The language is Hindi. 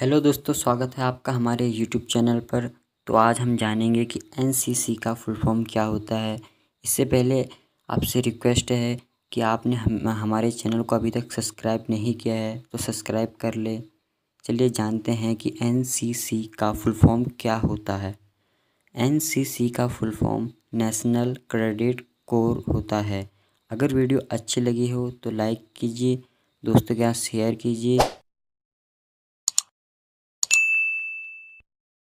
हेलो दोस्तों स्वागत है आपका हमारे यूट्यूब चैनल पर तो आज हम जानेंगे कि एनसीसी का फुल फॉर्म क्या होता है इससे पहले आपसे रिक्वेस्ट है कि आपने हम हमारे चैनल को अभी तक सब्सक्राइब नहीं किया है तो सब्सक्राइब कर ले चलिए जानते हैं कि एनसीसी का फुल फॉर्म क्या होता है एनसीसी का full form national credit corps होता है अगर वीडियो अच्छी लगी हो तो लाइक कीजिए दोस्तों के साथ शेयर कीजिए